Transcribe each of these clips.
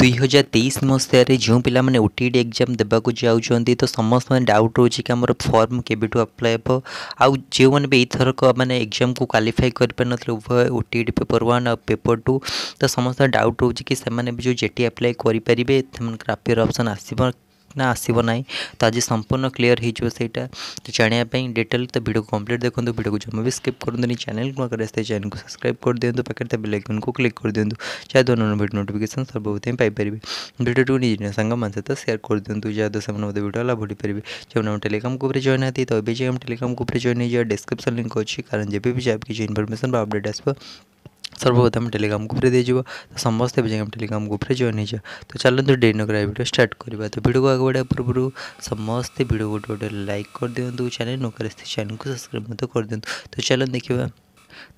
ଦୁଇ ହଜାର ତେଇଶ ମସିହାରେ ଯେଉଁ ପିଲାମାନେ ଓ ଟି ଇ ଟି ଏକ୍ଜାମ୍ ଦେବାକୁ ଯାଉଛନ୍ତି ତ ସମସ୍ତମାନେ ଡାଉଟ୍ ରହୁଛି କି ଆମର ଫର୍ମ କେବେଠୁ ଆପ୍ଲାଏ ହେବ ଆଉ ଯେଉଁମାନେ ବି ଏଇଥରକ ମାନେ ଏକ୍ଜାମ୍କୁ କ୍ୱାଲିଫାଏ କରିପାରିନଥିଲେ ଉଭୟ ଓ T E T paper one ଆଉ ପେପର୍ ଟୁ ତ ସମସ୍ତଙ୍କ ଡାଉଟ୍ ରହୁଛି କି ସେମାନେ ବି ଯେଉଁ ଜେଟି ଆପ୍ଲାଏ କରିପାରିବେ ସେମାନଙ୍କର ଆପିୟର ଅପସନ୍ ଆସିବ ସିନା ଆସିବ ନାହିଁ ତ ଆଜି ସମ୍ପୂର୍ଣ୍ଣ କ୍ଲିଅର୍ ହେଇଯିବ ସେଇଟା ତ ଜାଣିବା ପାଇଁ ଡିଟେଲ୍ ତ ଭିଡ଼ିଓକୁ କମ୍ପ୍ଲିଟ୍ ଦେଖନ୍ତୁ ଭିଡ଼ିଓକୁ ଜମା ବି ସ୍କିପ୍ କରନ୍ତୁନି ଚ୍ୟାନେଲ୍କୁ ଆଗରେ ଆସିଥାଏ ଚ୍ୟାନେଲ୍କୁ ସବସ୍କ୍ରାଇବ୍ କରିଦିଅନ୍ତୁ ପାଖରେ ତା ବେଲାଇକନ୍କୁ କ୍ଲିକ୍ କରିଦିଅନ୍ତୁ ଯାହାଦ୍ୱାରା ନୂଆ ଭିଡ଼ିଓ ନୋଟିଫିକେସନ୍ ସର୍ବପ୍ରଥମେ ପାଇପାରିବେ ଭିଡ଼ିଓଟିକୁ ନିଜ ସାଙ୍ଗମାନଙ୍କ ସହିତ ସେୟାର କରିଦିଅନ୍ତୁ ଯାହାଦ୍ୱାରା ସେମାନେ ମଧ୍ୟ ଭିଡ଼ିଓ ଲାଭ ଉଠାଇପାରିବେ ଯେଉଁମାନେ ଆମ ଟେଲିଗ୍ରାମ ଗ୍ରୁପ୍ରେ ଜଏନ୍ ହାନ୍ତି ତ ଏବେ ଯାଇ ଆମ ଟେଲିଗ୍ରାମ ଗ୍ରୁପ୍ରେ ଜଏନ୍ ହେଇଯିବା ଡିସ୍କ୍ରିପ୍ସନ୍ ଲିଙ୍କ୍ ଅଛି କାରଣ ଯେବେ ବି ଯାହା କିଛି ଇନଫର୍ମେସନ୍ ବା ଅପଡ଼େଟ୍ ଆସିବ ସର୍ବପ୍ରଥମେ ଟେଲିଗ୍ରାମ ଗ୍ରୁପରେ ଦେଇଯିବ ତ ସମସ୍ତେ ଏବେ ଯାଇ ଆମ ଟେଲିଗ୍ରାମ ଗ୍ରୁପରେ ଜଏନ୍ ହେଇଯିବ ତ ଚାଲନ୍ତୁ ଡେରି ନ କରିବା ଭିଡ଼ିଓ ଷ୍ଟାର୍ଟ କରିବା ତ ଭିଡ଼ିଓକୁ ଆଗ ବଢ଼ିବା ପୂର୍ବରୁ ସମସ୍ତେ ଭିଡ଼ିଓ ଗୋଟେ ଗୋଟେ ଲାଇକ୍ କରିଦିଅନ୍ତୁ ଚ୍ୟାନେଲ୍ ନ କରିస్తే ଚ୍ୟାନେଲ୍କୁ ସବସ୍କ୍ରାଇବ୍ ମଧ୍ୟ କରିଦିଅନ୍ତୁ ତ ଚାଲନ୍ତୁ ଦେଖିବା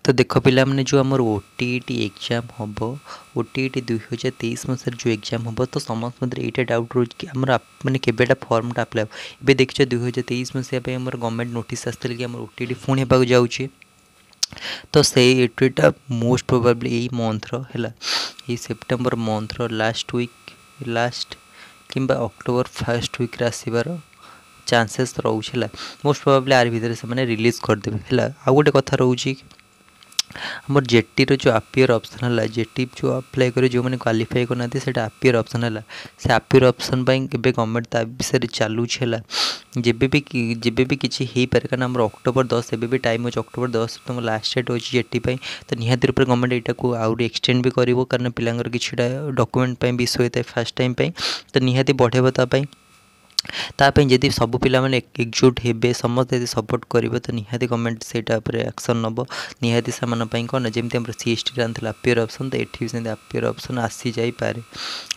तो देख पे जो आमर ओ टी एग्जाम हम ओ टी दुई हजार तेईस मसीह जो एग्जाम हम तो समस्त मतलब यहाँ डाउट रोज कि आम मैंने केवटा फर्मटा आप्लाय ए देख दुई हजार तेईस मसीहा गवर्नमेंट नोट आसते कि आम ओ टी पुणी होगा जाऊँगी ତ ସେଇ ଏଣ୍ଟ୍ରିଟା ମୋଷ୍ଟ ପ୍ରୋବାବ୍ଲି ଏଇ ମନ୍ଥର ହେଲା ଏଇ ସେପ୍ଟେମ୍ବର ମନ୍ଥର ଲାଷ୍ଟ ୱିକ୍ ଲାଷ୍ଟ କିମ୍ବା ଅକ୍ଟୋବର ଫାର୍ଷ୍ଟ ୱିକ୍ରେ ଆସିବାର ଚାନ୍ସେସ୍ ରହୁଛି ହେଲା ମୋଷ୍ଟ ପ୍ରୋବାବ୍ଲି ଆରି ଭିତରେ ସେମାନେ ରିଲିଜ୍ କରିଦେବେ ହେଲା ଆଉ ଗୋଟେ କଥା ରହୁଛି ଆମର ଜେଟିର ଯେଉଁ ଆପିୟର ଅପସନ୍ ହେଲା ଜେଟି ଯେଉଁ ଆପ୍ଲାଏ କରି ଯେଉଁମାନେ କ୍ୱାଲିଫାଏ କରୁନାହାନ୍ତି ସେଇଟା ଆପିୟର ଅପସନ୍ ହେଲା ସେ ଆପିୟର ଅପସନ୍ ପାଇଁ ଏବେ ଗଭର୍ଣ୍ଣମେଣ୍ଟ ତା ବିଷୟରେ ଚାଲୁଛି ହେଲା ଯେବେ ବି ଯେବେ ବି କିଛି ହେଇପାରେ କାରଣ ଆମର ଅକ୍ଟୋବର ଦଶ ଏବେ ବି ଟାଇମ୍ ଅଛି ଅକ୍ଟୋବର ଦଶ ତମ ଲାଷ୍ଟ ଡେଟ୍ ଅଛି ଜେଟି ପାଇଁ ତ ନିହାତି ରୂପରେ ଗଭର୍ଣ୍ଣମେଣ୍ଟ ଏଇଟାକୁ ଆହୁରି ଏକ୍ସଟେଣ୍ଡ ବି କରିବ କାରଣ ପିଲାଙ୍କର କିଛିଟା ଡକୁମେଣ୍ଟ ପାଇଁ ବି ଇସ୍ୟୁ ହୋଇଥାଏ ଫାର୍ଷ୍ଟ ଟାଇମ୍ ପାଇଁ ତ ନିହାତି ବଢ଼େଇବ ତା ପାଇଁ ତାପାଇଁ ଯଦି ସବୁ ପିଲାମାନେ ଏକଜୁଟ ହେବେ ସମସ୍ତେ ଯଦି ସପୋର୍ଟ କରିବେ ତ ନିହାତି ଗଭର୍ଣ୍ଣମେଣ୍ଟ ସେଇଟା ଉପରେ ଆକ୍ସନ୍ ନେବ ନିହାତି ସେମାନଙ୍କ ପାଇଁ କ'ଣ ଯେମିତି ଆମର ସି ଏସ୍ ଟିରେ ଆଣିଥିଲା ଆପିୟର ଅପସନ୍ ତ ଏଠି ବି ସେମିତି ଆପିୟର ଅପସନ୍ ଆସିଯାଇପାରେ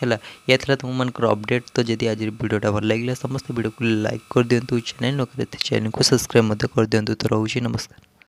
ହେଲା ଏହା ଥିଲା ତୁମମାନଙ୍କର ଅପଡ଼େଟ୍ ତ ଯଦି ଆଜି ଭିଡ଼ିଓଟା ଭଲ ଲାଗିଲା ସମସ୍ତେ ଭିଡ଼ିଓକୁ ଲାଇକ୍ କରିଦିଅନ୍ତୁ ଚ୍ୟାନେଲ୍ ନ କରିଥିଲେ ଚ୍ୟାନେଲ୍କୁ ସବସ୍କ୍ରାଇବ୍ ମଧ୍ୟ କରିଦିଅନ୍ତୁ ତ ରହୁଛି ନମସ୍କାର